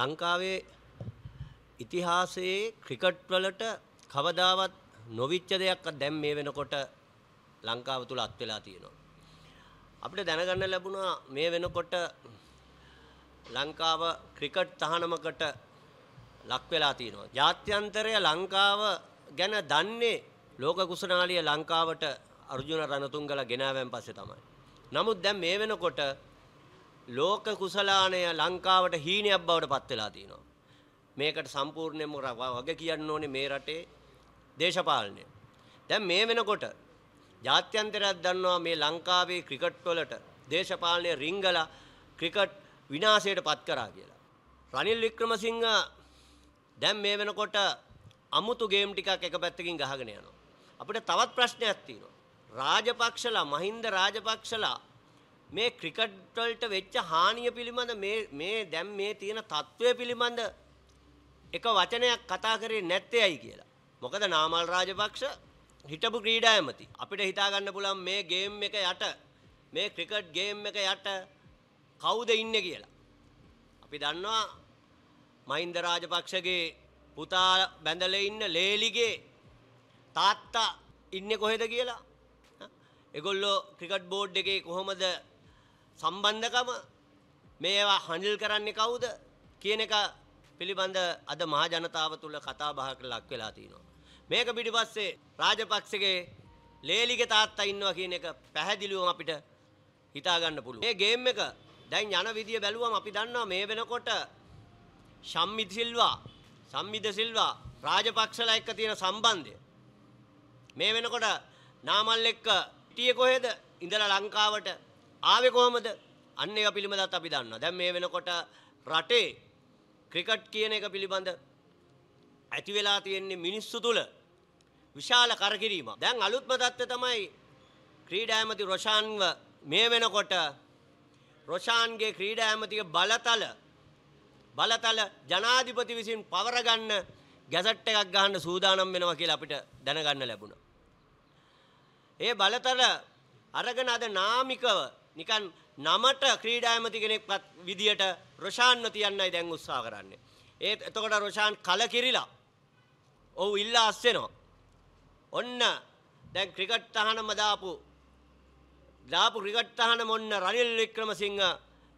ලංකාවේ ඉතිහාසයේ ක්‍රිකට් වලට කවදාවත් නොවිච්ච දෙයක් දැන් මේ වෙනකොට ලංකාව තුල අත් වෙලා තියෙනවා. අපිට දැනගන්න ලැබුණා මේ වෙනකොට ලංකාව ක්‍රිකට් තහනමකට ලක් වෙලා තියෙනවා. ජාත්‍යන්තරය ලංකාව ගැන දන්නේ ලෝක කුසනාලිය ලංකාවට අර්ජුන රණතුංගල ගෙනාවෙන් පස්සේ තමයි. නමුත් දැන් මේ වෙනකොට ලෝක කුසලාණය ලංකාවට හීනයක් බවට පත් වෙලා තියෙනවා. මේකට සම්පූර්ණයෙන්ම වග කියන්න ඕනේ මේ රටේ දේශපාලනය. දැන් මේ වෙනකොට ජාත්‍යන්තරයක් දන්නවා මේ ලංකාවේ ක්‍රිකට් වලට දේශපාලනය රිංගලා ක්‍රිකට් විනාශයට පත් කරා කියලා. රනිල් වික්‍රමසිංහ දැන් මේ වෙනකොට අමුතු ගේම් ටිකක් එක පැත්තකින් ගහගෙන යනවා. අපිට තවත් ප්‍රශ්නයක් තියෙනවා. රාජපක්ෂලා මහින්ද රාජපක්ෂලා මේ ක්‍රිකට් වලට වෙච්ච හානිය පිළිබඳ මේ මේ දැන් මේ තියෙන తත්වය පිළිබඳ එක වචනයක් කතා කරේ නැත්තේ ඇයි කියලා. මොකද නාමල් රාජපක්ෂ හිටපු ක්‍රීඩා ඇමති. අපිට හිතා ගන්න පුළුවන් මේ ගේම් එක යට මේ ක්‍රිකට් ගේම් එක යට කවුද ඉන්නේ කියලා. අපි දන්නවා මහින්ද රාජපක්ෂගේ පුතා බැඳලා ඉන්න ලේලිගේ තාත්තා ඉන්නේ කොහෙද කියලා. ඒගොල්ලෝ ක්‍රිකට් බෝඩ් එකේ කොහොමද සම්බන්ධකම මේවා හඳල් කරන්නේ කවුද කියන එක පිළිබඳ අද මහජනතාව තුළ කතා බහක ලක් වෙලා තියෙනවා. මේක පිටිපස්සේ රාජපක්ෂගේ ලේලිගේ තාත්තා ඉන්නවා කියන එක පැහැදිලිවම අපිට හිතා ගන්න පුළුවන්. මේ ගේම් එක දැන් යන විදිය බැලුවම අපි දන්නවා මේ වෙනකොට සම්මිත් සිල්වා සම්මිද සිල්වා රාජපක්ෂලා එක්ක තියෙන සම්බන්ධය මේ වෙනකොට නාමල් එක්ක හිටියේ කොහෙද ඉඳලා ලංකාවට ආවේ කොහමද? අන්න ඒක පිළිබඳවත් අපි දන්නවා. දැන් මේ වෙනකොට රටේ ක්‍රිකට් කියන එක පිළිබඳ ඇති වෙලා තියෙන්නේ මිනිස්සු තුල විශාල කරකිරීමක්. දැන් අලුත්ම தත්ත්වය තමයි ක්‍රීඩා ඇමති රොෂාන්ව මේ වෙනකොට රොෂාන්ගේ ක්‍රීඩා ඇමතිගේ බලතල බලතල ජනාධිපති විසින් පවර ගන්න ගැසට් එකක් ගන්න සූදානම් වෙනවා කියලා අපිට දැනගන්න ලැබුණා. ඒ බලතල අරගෙන අද නාමිකව නිකන් නමට ක්‍රීඩා ඇමති කෙනෙක් විදියට රොෂාන්ව තියන්නයි දැන් උත්සාහ කරන්නේ. ඒත් එතකොට රොෂාන් කලකිරිලා. ඔහු ඉල්ලා අස්සෙනවා. ඔන්න දැන් ක්‍රිකට් තහනම දාපු දාපු ක්‍රිකට් තහනම ඔන්න රනිල් වික්‍රමසිංහ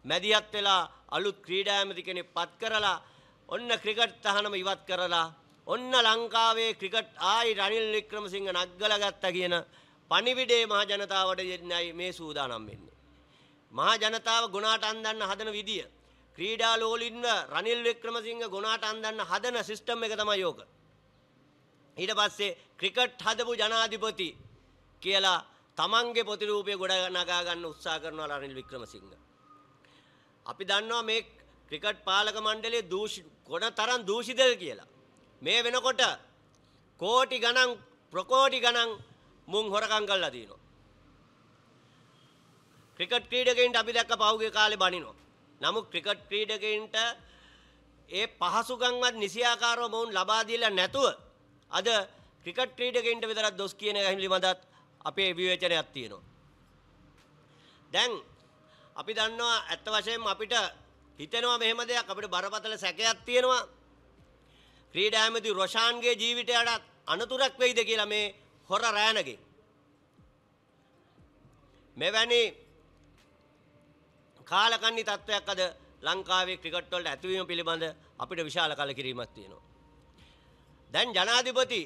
මැදිහත් වෙලා අලුත් ක්‍රීඩා ඇමති කෙනෙක් පත් කරලා ඔන්න ක්‍රිකට් තහනම ඉවත් කරලා ඔන්න ලංකාවේ ක්‍රිකට් ආයි රනිල් වික්‍රමසිංහ නග්ගලා ගත්තා කියන පණිවිඩේ මහ ජනතාවට දෙන්නයි මේ සූදානම් වෙන්නේ. මහා ජනතාව ගුණාට අන්දන්න හදන විදිය. ක්‍රීඩා ලෝලින්ව රනිල් වික්‍රමසිංහ ගුණාට අන්දන්න හදන සිස්ටම් එක තමයි ඕක. ඊට පස්සේ ක්‍රිකට් හදපු ජනාධිපති කියලා තමන්ගේ ප්‍රතිරූපය ගොඩ නගා ගන්න උත්සාහ කරනවා රනිල් වික්‍රමසිංහ. අපි දන්නවා මේ ක්‍රිකට් පාලක මණ්ඩලයේ දූෂි ගොඩතරම් දූෂිතද කියලා. මේ වෙනකොට කෝටි ගණන් ප්‍රකෝටි ගණන් මුන් හොරකම් කරලා දිනවා. ක්‍රිකට් ක්‍රීඩකයින්ට අපි දැක්ක පහුගේ කාලේ බනිනවා. නමුත් ක්‍රිකට් ක්‍රීඩකයින්ට ඒ පහසුකම්වත් නිසියාකාරව මොවුන් ලබා දීලා නැතුව අද ක්‍රිකට් ක්‍රීඩකයින්ට විතරක් දොස් කියන එක හිමිලිමදත් අපේ විවේචනයක් තියෙනවා. දැන් අපි දන්නවා ඇත්ත වශයෙන්ම අපිට හිතෙනවා මෙහෙම දෙයක් අපිට බරපතල සැකයක් තියෙනවා. ක්‍රීඩා ඇමති රොෂාන්ගේ ජීවිතයට අනතුරක් වෙයිද කියලා මේ හොර රෑනගේ. මෙවැනි කාලකන්ණි තත්වයක් අද ලංකාවේ ක්‍රිකට් වලට ඇතිවීම පිළිබඳ අපිට විශාල කලකිරීමක් තියෙනවා. දැන් ජනාධිපති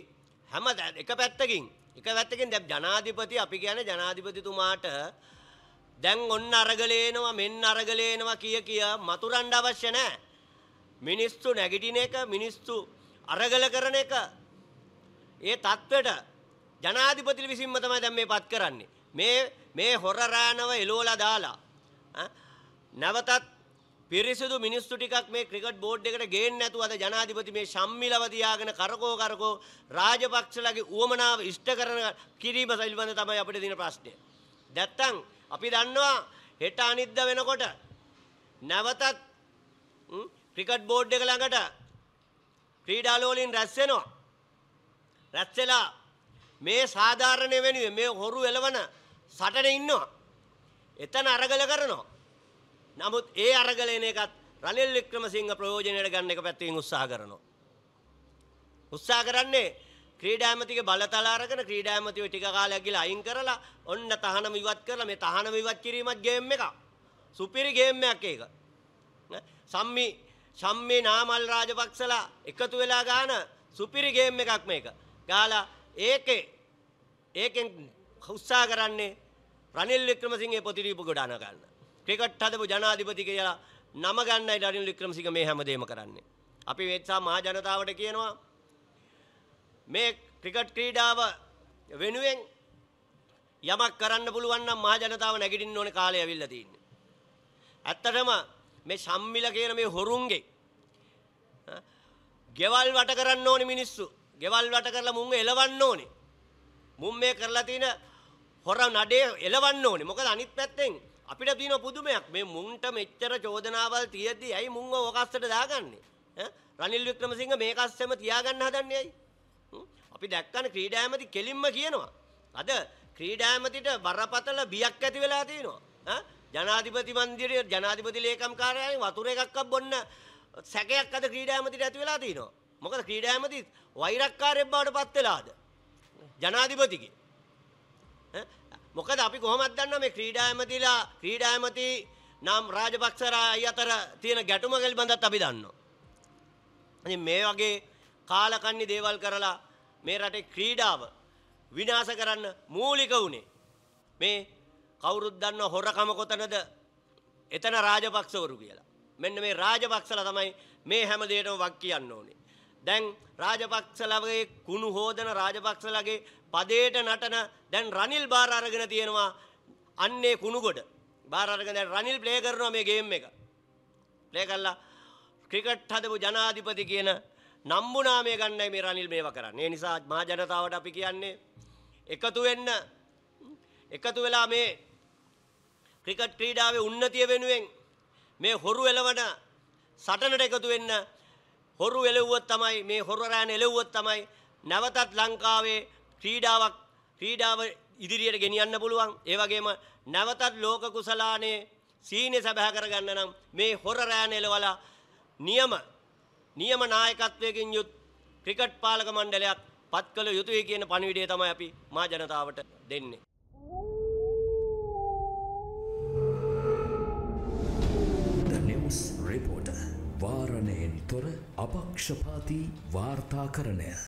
හැම එක පැත්තකින් එක පැත්තකින් දැන් ජනාධිපති අපි කියන්නේ ජනාධිපතිතුමාට දැන් ඔන්න අරගලේනවා මෙන්න අරගලේනවා කිය කිය මතුරන්න අවශ්‍ය නැහැ. මිනිස්සු නැගිටින එක මිනිස්සු අරගල කරන එක ඒ தත්වෙට ජනාධිපති විසින්ම තමයි දැන් මේපත් කරන්නේ. මේ මේ හොර රානව එලෝලා දාලා නැවතත් පිරිසිදු මිනිස්සු ටිකක් මේ ක්‍රිකට් බෝඩ් එකට ගේන්න නැතුව අද ජනාධිපති මේ ශම්මිලව තියාගෙන කරකෝ කරකෝ රාජපක්ෂලගේ උවමනාව ඉෂ්ට කරන කිරීම සල්බඳ තමයි අපිට දින ප්‍රශ්නය. නැත්තම් අපි දන්නවා හෙට අනිද්ද වෙනකොට නැවතත් ක්‍රිකට් බෝඩ් එක ළඟට ක්‍රීඩාලු වලින් රැස් වෙනවා. රැස් වෙලා මේ සාධාරණය වෙනුවෙන් මේ හොරු එළවන සටනේ ඉන්නවා. එතන අරගල කරනවා. නමුත් ඒ අරගලන එකත් රනිල් වික්‍රමසිංහ ප්‍රයෝජනයට ගන්න එක පැත්තකින් උත්සාහ කරනවා. උත්සාහ කරන්නේ ක්‍රීඩා ඇමතිගේ බලතල අරගෙන ක්‍රීඩා ඇමතිව ටික කාලයක් ගිහලා අයින් කරලා ඔන්න තහනම ඉවත් කරලා මේ තහනම ඉවත් කිරීමත් ගේම් එකක්. සුපිරි ගේම් එකක් ඒක. සම්මි සම්මි නාමල් රාජපක්ෂලා එකතු වෙලා ගාන සුපිරි ගේම් එකක් මේක. ගාලා ඒකේ ඒකෙන් උත්සාහ කරන්නේ රනිල් වික්‍රමසිංහේ ප්‍රතිරූප ගොඩනගන්න. ක්‍රිකට් හදපු ජනාධිපති කියලා නම ගන්නයි රනිල් වික්‍රමසිංහ මේ හැමදේම කරන්නේ. අපි වෙත්සා මහා ජනතාවට කියනවා මේ ක්‍රිකට් ක්‍රීඩාව වෙනුවෙන් යමක් කරන්න පුළුවන් නම් මහා ජනතාව නැගිටින්න ඕනේ කාලය ඇවිල්ලා තියෙන්නේ. ඇත්තටම මේ සම්මිල කියන මේ හොරුන්ගේ ගෙවල් වට කරන්න ඕනේ මිනිස්සු. ගෙවල් වට කරලා මුංග එලවන්න ඕනේ. මුම් මේ කරලා තියෙන හොර නඩේ එලවන්න ඕනේ. මොකද අනිත් පැත්තෙන් අපිට තියෙන පුදුමයක් මේ මුන්ට මෙච්චර චෝදනාවල් තියෙද්දි ඇයි මුන්ව ඕකස්සට දාගන්නේ? රනිල් වික්‍රමසිංහ මේ කස්සෙම තියාගන්න හදන්නේ ඇයි? අපි දැක්කන ක්‍රීඩාමති කෙලින්ම කියනවා. අද ක්‍රීඩාමතිට බරපතල බියක් ඇති වෙලා තියෙනවා. ජනාධිපති මන්දිරය ජනාධිපති ලේකම් කාර්යාලයෙන් වතුර එකක් බොන්න සැකයක් අද ක්‍රීඩාමතිට ඇති වෙලා තියෙනවා. මොකද ක්‍රීඩාමති වෛරක්කාරයෙක් බවට පත් වෙලාද? ජනාධිපතිගේ. මොකද අපි කොහොමද දන්නා මේ ක්‍රීඩා ඇමතිලා ක්‍රීඩා ඇමති නම් රාජපක්ෂරායි අතර තියෙන ගැටුම පිළිබඳවත් අපි දන්නවා. ඉතින් මේ වගේ කාලකන්ණි දේවල් කරලා මේ රටේ ක්‍රීඩාව විනාශ කරන්න මූලික වුණේ මේ කවුරුත් දන්නව හොරකම කොතනද? එතන රාජපක්ෂවරු කියලා. මෙන්න මේ රාජපක්ෂලා තමයි මේ හැම දෙයකටම වක් කියන්න ඕනේ. දැන් රාජපක්ෂලගේ කුණු හෝදන රාජපක්ෂලගේ පදේට නටන දැන් රනිල් බාර අරගෙන තියෙනවා අන්නේ කුණුගොඩ බාර අරගෙන දැන් රනිල් ප්ලේ කරනවා මේ ගේම් එක ප්ලේ කරලා ක්‍රිකට් හදපු ජනාධිපති කියන නම්බුනාමය ගන්නයි මේ රනිල් මේවා කරන්නේ ඒ නිසා මහා ජනතාවට අපි කියන්නේ එකතු වෙන්න එකතු වෙලා මේ ක්‍රිකට් ක්‍රීඩාවේ උන්නතිය වෙනුවෙන් මේ හොරු එළවන සටනට එකතු වෙන්න හොරු එලෙව්වොත් තමයි මේ හොරරෑන එලෙව්වොත් තමයි නැවතත් ලංකාවේ ක්‍රීඩාවක් ක්‍රීඩාව ඉදිරියට ගෙනියන්න පුළුවන්. ඒ වගේම නැවතත් ලෝක කුසලානේ සීනේ සබහ කරගන්න නම් මේ හොරරෑන එලවලා නියම නියම නායකත්වයකින් යුත් ක්‍රිකට් පාලක මණ්ඩලයක් පත් කළ යුතුයි කියන පණිවිඩය තමයි අපි මා ජනතාවට දෙන්නේ. अपक्षपाती वार्ताकरण